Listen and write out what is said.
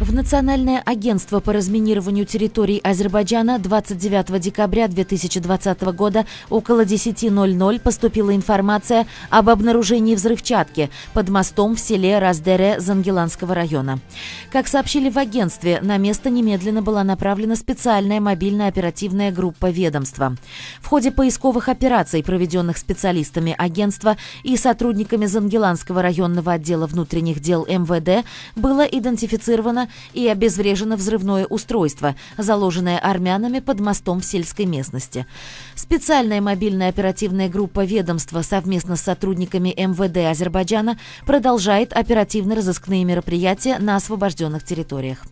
В Национальное агентство по разминированию территорий Азербайджана 29 декабря 2020 года около 10.00 поступила информация об обнаружении взрывчатки под мостом в селе Раздере Зангеланского района. Как сообщили в агентстве, на место немедленно была направлена специальная мобильная оперативная группа ведомства. В ходе поисковых операций, проведенных специалистами агентства и сотрудниками Зангеланского районного отдела внутренних дел МВД, было идентифицировано и обезврежено взрывное устройство, заложенное армянами под мостом в сельской местности. Специальная мобильная оперативная группа ведомства совместно с сотрудниками МВД Азербайджана продолжает оперативно-розыскные мероприятия на освобожденных территориях.